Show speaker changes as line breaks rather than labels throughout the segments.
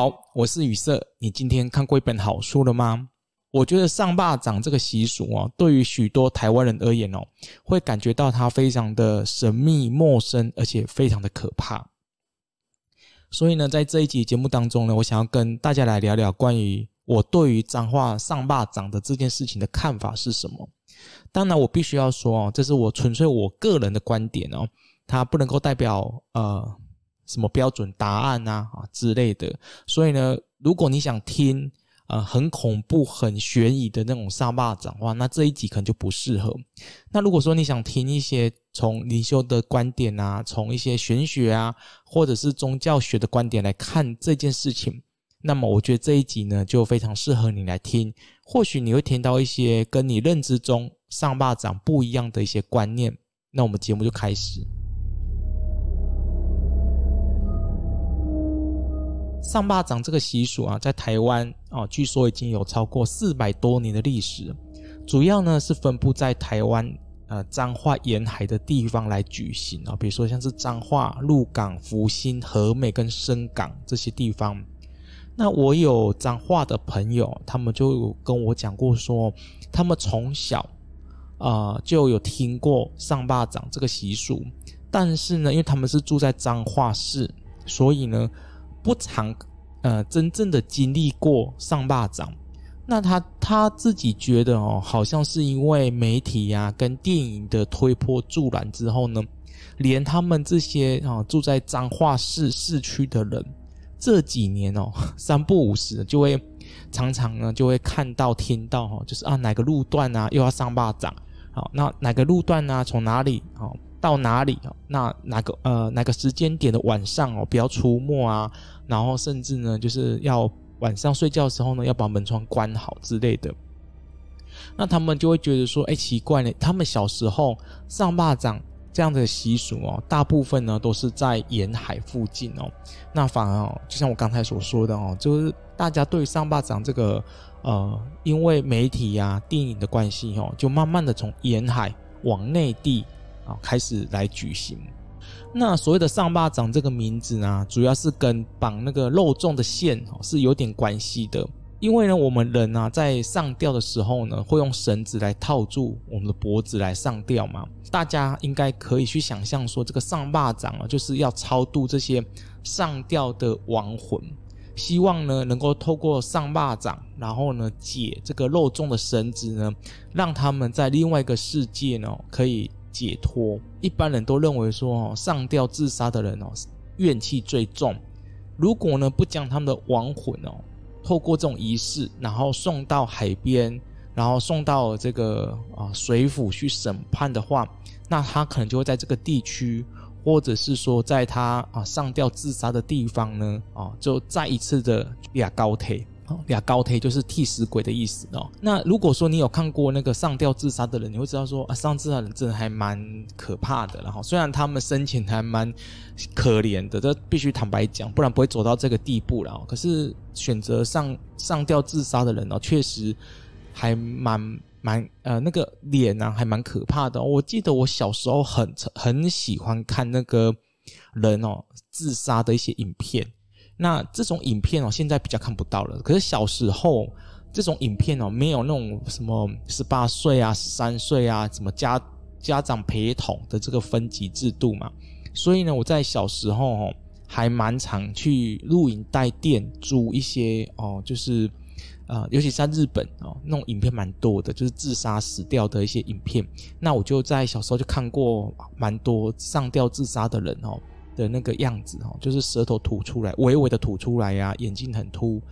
好，我是雨色。你今天看过一本好书了吗？我觉得上霸掌这个习俗哦，对于许多台湾人而言哦，会感觉到它非常的神秘、陌生，而且非常的可怕。所以呢，在这一集节目当中呢，我想要跟大家来聊聊关于我对于脏话上霸掌的这件事情的看法是什么。当然，我必须要说哦，这是我纯粹我个人的观点哦，它不能够代表呃。什么标准答案啊啊之类的，所以呢，如果你想听呃很恐怖、很悬疑的那种上巴掌话，那这一集可能就不适合。那如果说你想听一些从灵修的观点啊，从一些玄学啊，或者是宗教学的观点来看这件事情，那么我觉得这一集呢就非常适合你来听。或许你会听到一些跟你认知中上霸掌不一样的一些观念。那我们节目就开始。上巴掌这个习俗啊，在台湾啊，据说已经有超过四百多年的历史。主要呢是分布在台湾呃彰化沿海的地方来举行啊，比如说像是彰化、鹿港、福兴、和美跟深港这些地方。那我有彰化的朋友，他们就跟我讲过说，他们从小啊就有听过上巴掌这个习俗，但是呢，因为他们是住在彰化市，所以呢。不常，呃，真正的经历过上霸掌。那他他自己觉得哦，好像是因为媒体呀跟电影的推波助澜之后呢，连他们这些啊住在彰化市市区的人，这几年哦 三不五时就会常常呢就会看到听到哈，就是啊哪个路段啊又要上霸掌，好，那哪个路段啊从哪里啊？到哪里哦？那哪个呃哪个时间点的晚上哦，不要出没啊。然后甚至呢，就是要晚上睡觉的时候呢，要把门窗关好之类的。那他们就会觉得说，哎，奇怪呢，他们小时候上坝掌这样的习俗哦，大部分呢都是在沿海附近哦。那反而哦，就像我刚才所说的哦，就是大家对上坝掌这个呃，因为媒体呀、电影的关系哦，就慢慢的从沿海往内地。好，开始来举行。那所谓的上巴掌这个名字呢，主要是跟绑那个肉粽的线是有点关系的。因为呢，我们人啊，在上吊的时候呢，会用绳子来套住我们的脖子来上吊嘛。大家应该可以去想象说，这个上巴掌啊，就是要超度这些上吊的亡魂，希望呢，能够透过上巴掌，然后呢，解这个肉粽的绳子呢，让他们在另外一个世界呢，可以。解脱，一般人都认为说哦，上吊自杀的人哦，怨气最重。如果呢，不将他们的亡魂哦，透过这种仪式，然后送到海边，然后送到这个啊水府去审判的话，那他可能就会在这个地区，或者是说在他啊上吊自杀的地方呢，啊，就再一次的啊高铁。俩高腿就是替死鬼的意思哦。那如果说你有看过那个上吊自杀的人，你会知道说啊，上自杀的人真的还蛮可怕的。然后虽然他们生前还蛮可怜的，这必须坦白讲，不然不会走到这个地步了。可是选择上上吊自杀的人哦，确实还蛮蛮呃那个脸啊还蛮可怕的。我记得我小时候很很喜欢看那个人哦自杀的一些影片。那这种影片哦，现在比较看不到了。可是小时候这种影片哦，没有那种什么十八岁啊、十三岁啊，什么家家长陪同的这个分级制度嘛。所以呢，我在小时候哦，还蛮常去录影带店租一些哦，就是呃，尤其在日本哦，那种影片蛮多的，就是自杀死掉的一些影片。那我就在小时候就看过蛮多上吊自杀的人哦。的那个样子哦，就是舌头吐出来，微微的吐出来呀，眼睛很凸，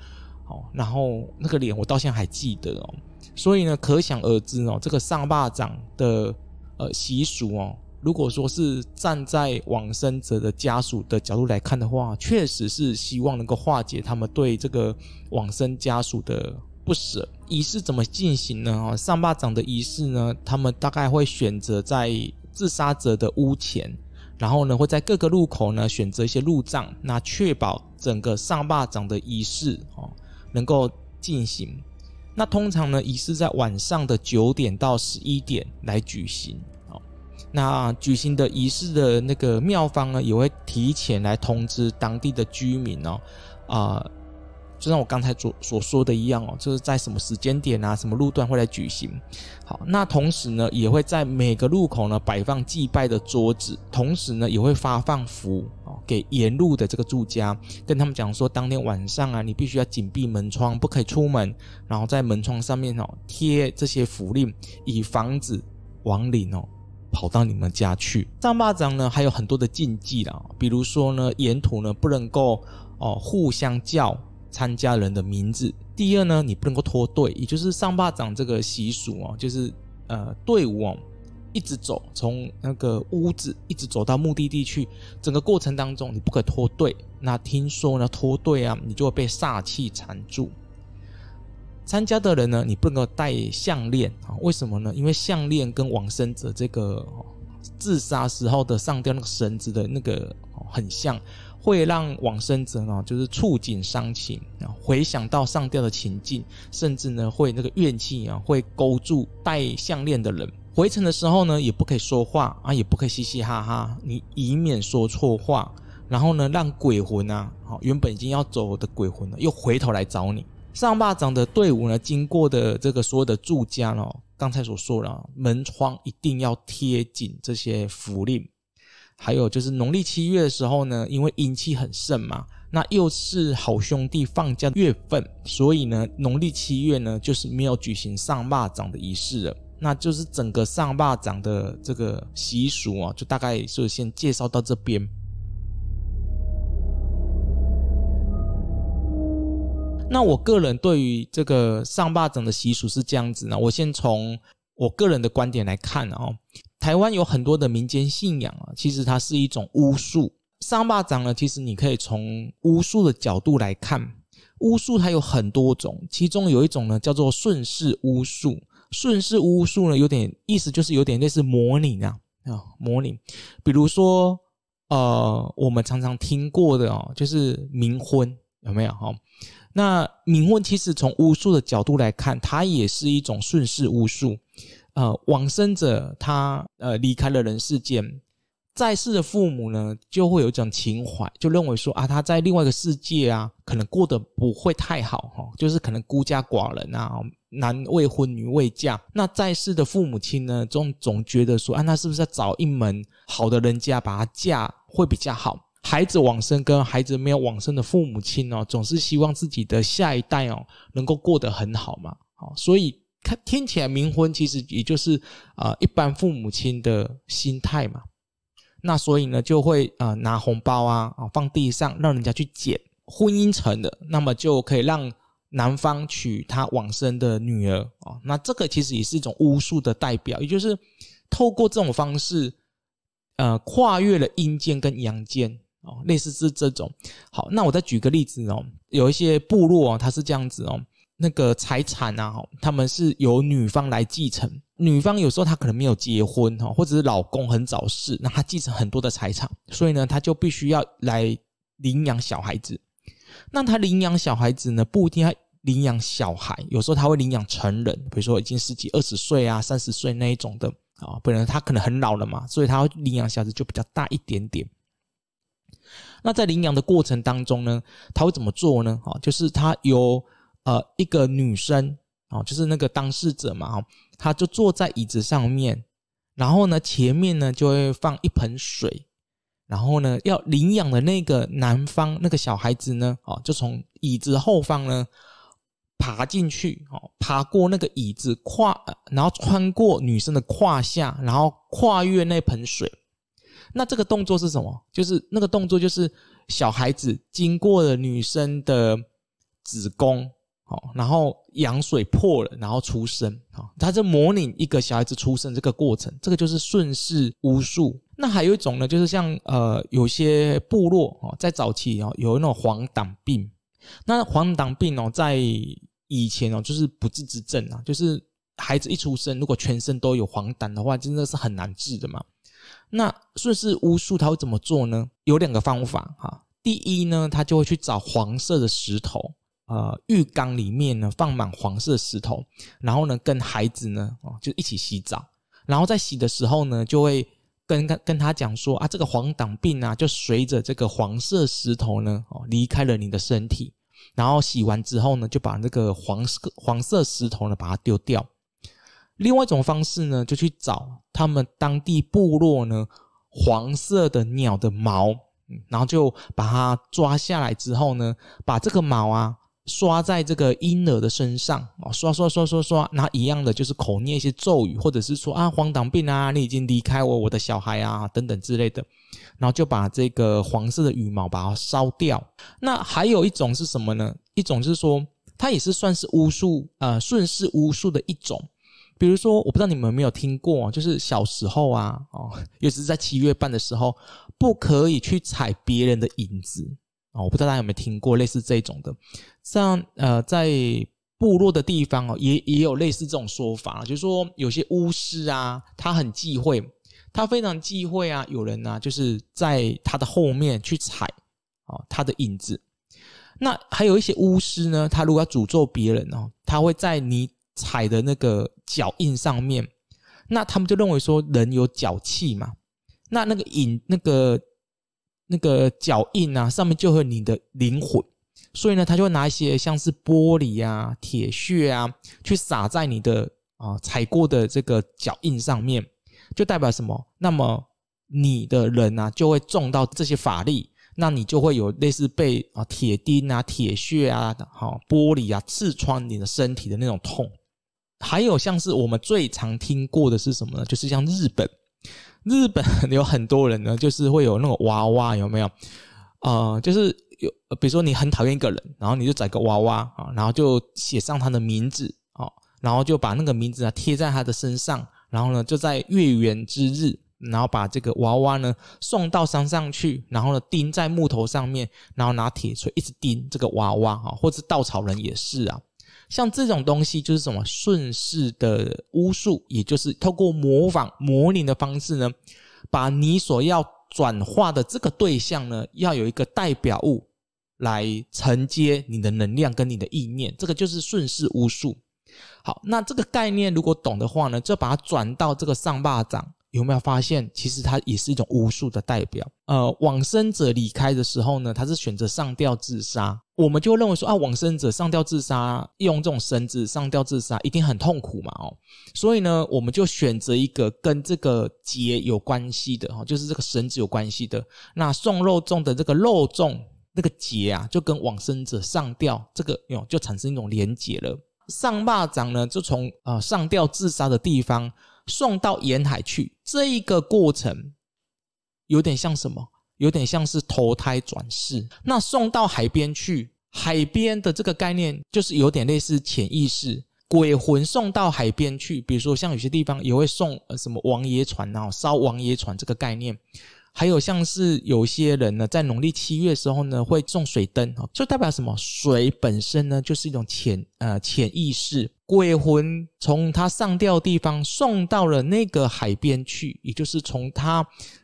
哦，然后那个脸我到现在还记得哦，所以呢，可想而知哦，这个上巴掌的呃习俗哦，如果说是站在往生者的家属的角度来看的话，确实是希望能够化解他们对这个往生家属的不舍。仪式怎么进行呢？上巴掌的仪式呢，他们大概会选择在自杀者的屋前。然后呢，会在各个路口呢选择一些路障，那确保整个上坝掌的仪式哦能够进行。那通常呢，仪式在晚上的九点到十一点来举行哦。那举行的仪式的那个庙方呢，也会提前来通知当地的居民哦，啊。就像我刚才所所说的一样哦，就是在什么时间点啊、什么路段会来举行。好，那同时呢，也会在每个路口呢摆放祭拜的桌子，同时呢也会发放符哦给沿路的这个住家，跟他们讲说，当天晚上啊你必须要紧闭门窗，不可以出门，然后在门窗上面哦贴这些符令，以防止亡灵哦跑到你们家去。藏坝掌呢还有很多的禁忌啦，比如说呢沿途呢不能够哦互相叫。参加人的名字。第二呢，你不能够脱队，也就是上坝长这个习俗哦，就是呃队伍哦一直走，从那个屋子一直走到目的地去，整个过程当中你不可脱队。那听说呢脱队啊，你就会被煞气缠住。参加的人呢，你不能够戴项链啊，为什么呢？因为项链跟往生者这个自杀时候的上吊那个绳子的那个很像。会让往生者呢，就是触景伤情啊，回想到上吊的情境，甚至呢会那个怨气啊，会勾住戴项链的人。回程的时候呢，也不可以说话啊，也不可以嘻嘻哈哈，你以免说错话，然后呢让鬼魂啊，好原本已经要走的鬼魂呢，又回头来找你。上坝长的队伍呢，经过的这个所有的住家呢，刚才所说了，门窗一定要贴紧这些符令。还有就是农历七月的时候呢，因为阴气很盛嘛，那又是好兄弟放假月份，所以呢，农历七月呢就是没有举行上坝掌的仪式了。那就是整个上坝掌的这个习俗啊，就大概就先介绍到这边。那我个人对于这个上坝掌的习俗是这样子呢，我先从我个人的观点来看啊。台湾有很多的民间信仰啊，其实它是一种巫术。上霸掌呢，其实你可以从巫术的角度来看，巫术它有很多种，其中有一种呢叫做顺势巫术。顺势巫术呢，有点意思，就是有点类似模拟啊啊模拟。比如说，呃，我们常常听过的哦，就是冥婚，有没有哈？那冥婚其实从巫术的角度来看，它也是一种顺势巫术。呃，往生者他呃离开了人世间，在世的父母呢，就会有一种情怀，就认为说啊，他在另外一个世界啊，可能过得不会太好哈，就是可能孤家寡人啊，男未婚女未嫁。那在世的父母亲呢，总总觉得说啊，他是不是要找一门好的人家把他嫁会比较好？孩子往生跟孩子没有往生的父母亲哦，总是希望自己的下一代哦能够过得很好嘛。好，所以。他听起来冥婚其实也就是，呃，一般父母亲的心态嘛，那所以呢就会呃拿红包啊啊放地上让人家去捡，婚姻成的那么就可以让男方娶他往生的女儿啊，那这个其实也是一种巫术的代表，也就是透过这种方式，呃，跨越了阴间跟阳间哦，类似是这种。好，那我再举个例子哦，有一些部落哦、它是这样子哦。那个财产啊，他们是由女方来继承。女方有时候她可能没有结婚哈，或者是老公很早逝，那她继承很多的财产，所以呢，她就必须要来领养小孩子。那她领养小孩子呢，不一定要领养小孩，有时候她会领养成人，比如说已经十几、二十岁啊、三十岁那一种的啊，不然她可能很老了嘛，所以她会领养小孩子就比较大一点点。那在领养的过程当中呢，她会怎么做呢？啊，就是她有。呃，一个女生哦，就是那个当事者嘛，哦，她就坐在椅子上面，然后呢，前面呢就会放一盆水，然后呢，要领养的那个男方那个小孩子呢，哦，就从椅子后方呢爬进去，哦，爬过那个椅子跨，然后穿过女生的胯下，然后跨越那盆水。那这个动作是什么？就是那个动作，就是小孩子经过了女生的子宫。好，然后羊水破了，然后出生，哈，它就模拟一个小孩子出生这个过程。这个就是顺势巫术。那还有一种呢，就是像呃有些部落哦，在早期哦，有那种黄疸病。那黄疸病哦，在以前哦，就是不治之症啊，就是孩子一出生，如果全身都有黄疸的话，真的是很难治的嘛。那顺势巫术，他会怎么做呢？有两个方法哈。第一呢，他就会去找黄色的石头。呃，浴缸里面呢放满黄色石头，然后呢跟孩子呢哦就一起洗澡，然后在洗的时候呢就会跟跟跟他讲说啊这个黄疸病啊就随着这个黄色石头呢哦离开了你的身体，然后洗完之后呢就把那个黄色黄色石头呢把它丢掉。另外一种方式呢就去找他们当地部落呢黄色的鸟的毛，然后就把它抓下来之后呢把这个毛啊。刷在这个婴儿的身上啊，刷刷刷刷刷，然后一样的就是口念一些咒语，或者是说啊，荒唐病啊，你已经离开我，我的小孩啊，等等之类的，然后就把这个黄色的羽毛把它烧掉。那还有一种是什么呢？一种就是说，它也是算是巫术，呃，顺势巫术的一种。比如说，我不知道你们有没有听过，就是小时候啊，哦，尤其是在七月半的时候，不可以去踩别人的影子。哦，我不知道大家有没有听过类似这种的，像呃，在部落的地方哦，也也有类似这种说法，就是说有些巫师啊，他很忌讳，他非常忌讳啊，有人啊，就是在他的后面去踩哦他的影子。那还有一些巫师呢，他如果要诅咒别人哦，他会在你踩的那个脚印上面，那他们就认为说人有脚气嘛，那那个影那个。那个脚印啊，上面就和你的灵魂，所以呢，他就会拿一些像是玻璃啊、铁屑啊，去撒在你的啊踩过的这个脚印上面，就代表什么？那么你的人啊，就会中到这些法力，那你就会有类似被啊铁钉啊、铁屑啊、哈玻璃啊刺穿你的身体的那种痛。还有像是我们最常听过的是什么呢？就是像日本。日本有很多人呢，就是会有那种娃娃，有没有？啊，就是有，比如说你很讨厌一个人，然后你就宰个娃娃啊，然后就写上他的名字啊，然后就把那个名字啊贴在他的身上，然后呢就在月圆之日，然后把这个娃娃呢送到山上去，然后呢钉在木头上面，然后拿铁锤一直钉这个娃娃啊，或者稻草人也是啊。像这种东西就是什么顺势的巫术，也就是透过模仿、模拟的方式呢，把你所要转化的这个对象呢，要有一个代表物来承接你的能量跟你的意念，这个就是顺势巫术。好，那这个概念如果懂的话呢，就把它转到这个上霸掌。有没有发现，其实它也是一种巫术的代表？呃，往生者离开的时候呢，他是选择上吊自杀，我们就认为说啊，往生者上吊自杀，用这种绳子上吊自杀一定很痛苦嘛？哦，所以呢，我们就选择一个跟这个结有关系的哈，就是这个绳子有关系的。那送肉粽的这个肉粽那个结啊，就跟往生者上吊这个有就产生一种连结了。上坝掌呢，就从啊上吊自杀的地方。送到沿海去，这一个过程有点像什么？有点像是投胎转世。那送到海边去，海边的这个概念就是有点类似潜意识鬼魂送到海边去。比如说，像有些地方也会送什么王爷船啊，烧王爷船这个概念。还有像是有些人呢，在农历七月时候呢，会种水灯啊，就代表什么？水本身呢，就是一种潜呃潜意识鬼魂从他上吊地方送到了那个海边去，也就是从他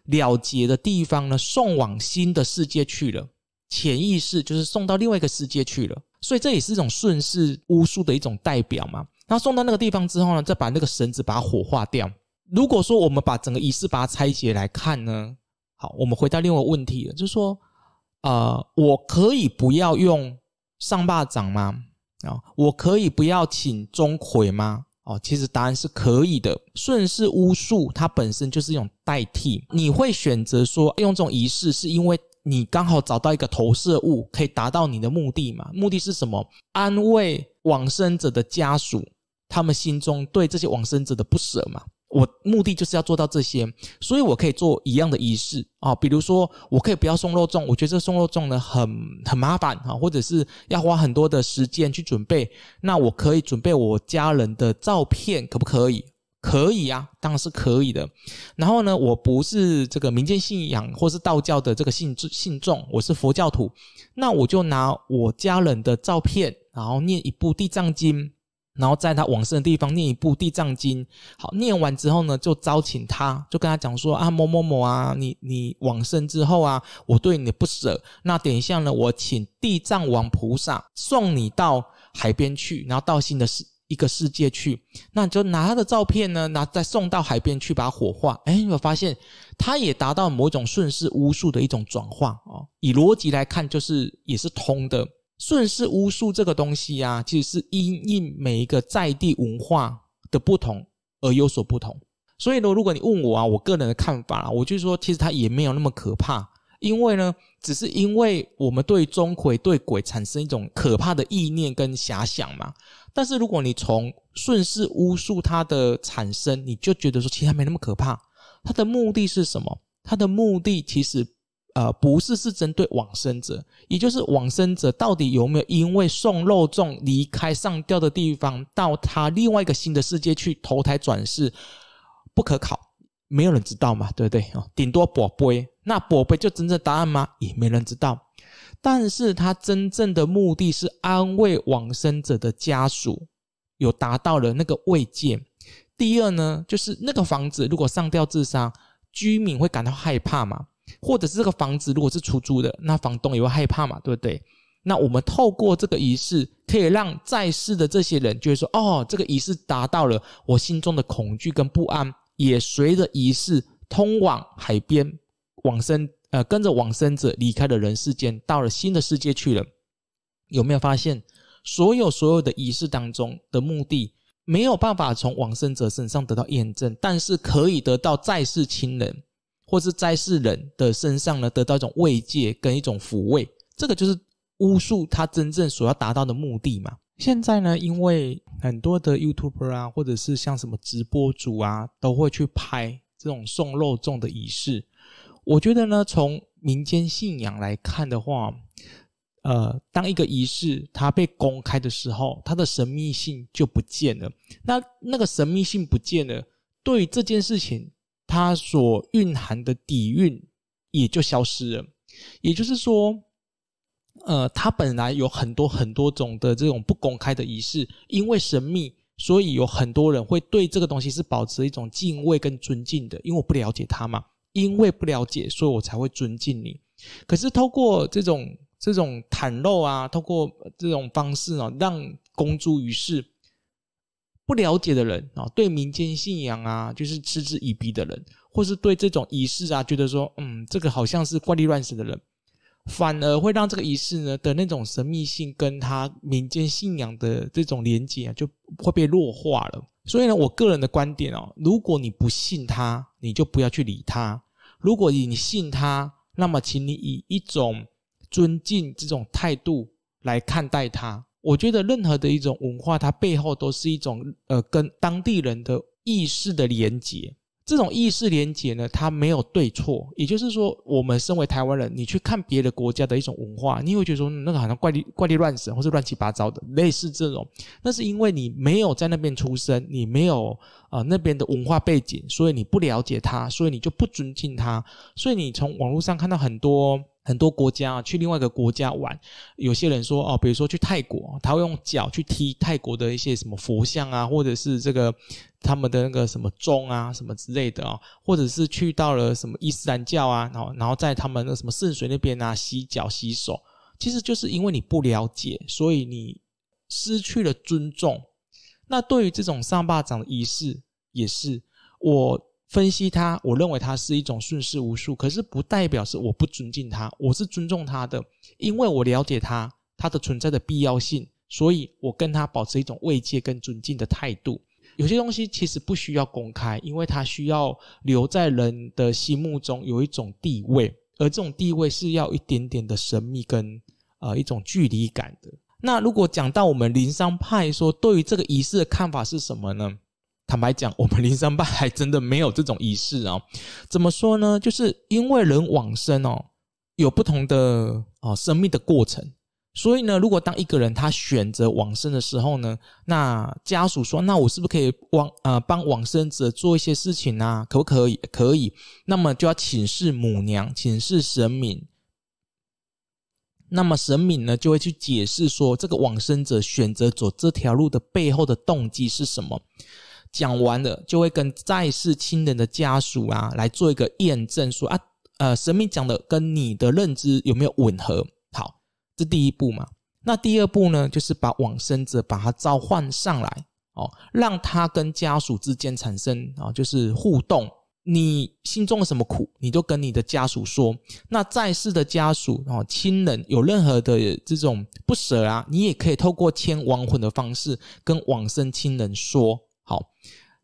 了结的地方呢，送往新的世界去了。潜意识就是送到另外一个世界去了，所以这也是一种顺势巫术的一种代表嘛。然送到那个地方之后呢，再把那个绳子把它火化掉。如果说我们把整个仪式把它拆解来看呢？好，我们回到另一个问题了，就是说，呃，我可以不要用上霸掌吗？啊，我可以不要请钟馗吗？哦，其实答案是可以的。顺势巫术它本身就是一种代替，你会选择说用这种仪式，是因为你刚好找到一个投射物，可以达到你的目的嘛？目的是什么？安慰往生者的家属，他们心中对这些往生者的不舍嘛？我目的就是要做到这些，所以我可以做一样的仪式啊，比如说我可以不要送肉粽，我觉得送肉粽呢很很麻烦啊，或者是要花很多的时间去准备，那我可以准备我家人的照片，可不可以？可以啊，当然是可以的。然后呢，我不是这个民间信仰或是道教的这个信信众，我是佛教徒，那我就拿我家人的照片，然后念一部地藏经。然后在他往生的地方念一部地藏经，好，念完之后呢，就招请他，就跟他讲说啊，某某某啊，你你往生之后啊，我对你不舍，那等一下呢，我请地藏王菩萨送你到海边去，然后到新的世一个世界去，那就拿他的照片呢，拿再送到海边去，把火化。哎，有没有发现，他也达到某一种顺势巫术的一种转化哦？以逻辑来看，就是也是通的。顺势巫术这个东西啊，其实是因应每一个在地文化的不同而有所不同。所以呢，如果你问我啊，我个人的看法啊，我就说，其实它也没有那么可怕，因为呢，只是因为我们对钟馗对鬼产生一种可怕的意念跟遐想嘛。但是如果你从顺势巫术它的产生，你就觉得说，其实没那么可怕。它的目的是什么？它的目的其实。呃，不是，是针对往生者，也就是往生者到底有没有因为送肉粽离开上吊的地方，到他另外一个新的世界去投胎转世，不可考，没有人知道嘛，对不对啊？顶多宝贝，那宝贝就真正答案吗？也没人知道。但是他真正的目的是安慰往生者的家属，有达到了那个慰藉。第二呢，就是那个房子如果上吊自杀，居民会感到害怕嘛？或者是这个房子如果是出租的，那房东也会害怕嘛，对不对？那我们透过这个仪式，可以让在世的这些人，就会说，哦，这个仪式达到了我心中的恐惧跟不安，也随着仪式通往海边，往生，呃，跟着往生者离开了人世间，到了新的世界去了。有没有发现，所有所有的仪式当中的目的没有办法从往生者身上得到验证，但是可以得到在世亲人。或者在世人的身上呢，得到一种慰藉跟一种抚慰，这个就是巫术它真正所要达到的目的嘛。现在呢，因为很多的 YouTuber 啊，或者是像什么直播主啊，都会去拍这种送肉粽的仪式。我觉得呢，从民间信仰来看的话，呃，当一个仪式它被公开的时候，它的神秘性就不见了。那那个神秘性不见了，对于这件事情。它所蕴含的底蕴也就消失了。也就是说，呃，它本来有很多很多种的这种不公开的仪式，因为神秘，所以有很多人会对这个东西是保持一种敬畏跟尊敬的。因为我不了解它嘛，因为不了解，所以我才会尊敬你。可是透过这种这种袒露啊，透过这种方式啊，让公诸于世。不了解的人啊，对民间信仰啊，就是嗤之以鼻的人，或是对这种仪式啊，觉得说，嗯，这个好像是怪力乱神的人，反而会让这个仪式呢的那种神秘性跟他民间信仰的这种连接啊，就会被弱化了。所以呢，我个人的观点哦，如果你不信他，你就不要去理他；如果你信他，那么请你以一种尊敬这种态度来看待他。我觉得任何的一种文化，它背后都是一种呃跟当地人的意识的连接。这种意识连接呢，它没有对错。也就是说，我们身为台湾人，你去看别的国家的一种文化，你会觉得说那个好像怪力怪力乱神，或是乱七八糟的，类似这种。那是因为你没有在那边出生，你没有啊那边的文化背景，所以你不了解它，所以你就不尊敬它，所以你从网络上看到很多。很多国家去另外一个国家玩，有些人说哦，比如说去泰国，他会用脚去踢泰国的一些什么佛像啊，或者是这个他们的那个什么钟啊，什么之类的哦，或者是去到了什么伊斯兰教啊，然后然后在他们那什么圣水那边啊洗脚洗手，其实就是因为你不了解，所以你失去了尊重。那对于这种上巴掌的仪式，也是我。分析他，我认为他是一种顺势无数，可是不代表是我不尊敬他，我是尊重他的，因为我了解他他的存在的必要性，所以我跟他保持一种慰藉跟尊敬的态度。有些东西其实不需要公开，因为它需要留在人的心目中有一种地位，而这种地位是要一点点的神秘跟呃一种距离感的。那如果讲到我们灵商派说对于这个仪式的看法是什么呢？坦白讲，我们零三派还真的没有这种仪式啊。怎么说呢？就是因为人往生哦，有不同的哦生命的过程，所以呢，如果当一个人他选择往生的时候呢，那家属说：“那我是不是可以往呃帮往生者做一些事情啊？可不可以？可以。”那么就要请示母娘，请示神明。那么神明呢，就会去解释说，这个往生者选择走这条路的背后的动机是什么。讲完了，就会跟在世亲人的家属啊来做一个验证，说啊，呃，神明讲的跟你的认知有没有吻合？好，这第一步嘛。那第二步呢，就是把往生者把他召唤上来，哦，让他跟家属之间产生啊，就是互动。你心中有什么苦，你就跟你的家属说。那在世的家属啊，亲人有任何的这种不舍啊，你也可以透过签亡魂的方式跟往生亲人说。好，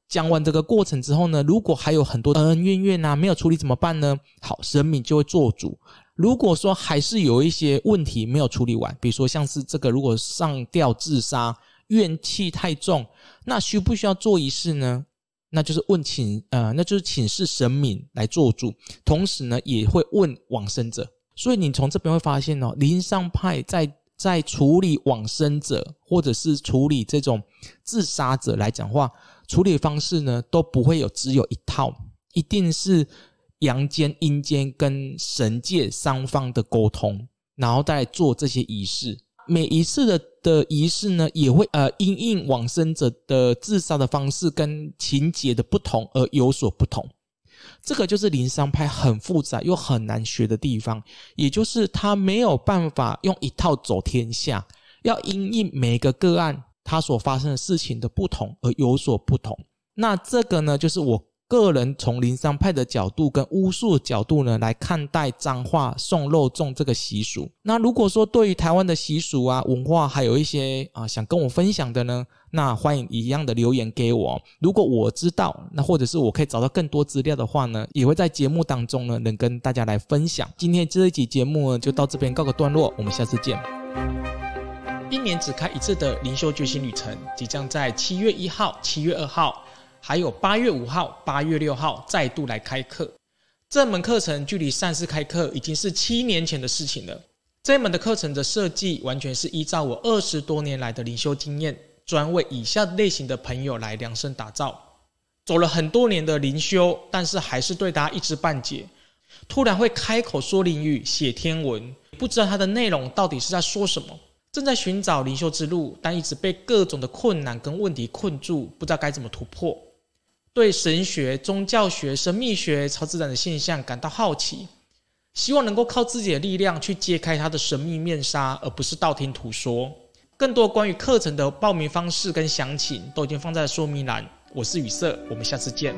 讲完这个过程之后呢，如果还有很多恩恩怨怨啊没有处理怎么办呢？好，神明就会做主。如果说还是有一些问题没有处理完，比如说像是这个如果上吊自杀，怨气太重，那需不需要做仪式呢？那就是问请呃，那就是请示神明来做主，同时呢也会问往生者。所以你从这边会发现哦，临上派在。在处理往生者，或者是处理这种自杀者来讲话，处理方式呢都不会有只有一套，一定是阳间、阴间跟神界三方的沟通，然后再做这些仪式。每一次的的仪式呢，也会呃因应往生者的自杀的方式跟情节的不同而有所不同。这个就是灵商派很复杂又很难学的地方，也就是他没有办法用一套走天下，要因应每个个案他所发生的事情的不同而有所不同。那这个呢，就是我。个人从灵山派的角度跟巫术角度呢来看待脏话送肉粽这个习俗。那如果说对于台湾的习俗啊文化还有一些啊想跟我分享的呢，那欢迎一样的留言给我。如果我知道，那或者是我可以找到更多资料的话呢，也会在节目当中呢能跟大家来分享。今天这一集节目呢就到这边告个段落，我们下次见。一年只开一次的灵修觉醒旅程，即将在七月一号、七月二号。还有八月五号、八月六号再度来开课。这门课程距离上次开课已经是七年前的事情了。这门的课程的设计完全是依照我二十多年来的灵修经验，专为以下类型的朋友来量身打造：走了很多年的灵修，但是还是对他一知半解；突然会开口说灵语、写天文，不知道它的内容到底是在说什么；正在寻找灵修之路，但一直被各种的困难跟问题困住，不知道该怎么突破。对神学、宗教学、神秘学、超自然的现象感到好奇，希望能够靠自己的力量去揭开它的神秘面纱，而不是道听途说。更多关于课程的报名方式跟详情都已经放在说明栏。我是雨色，我们下次见。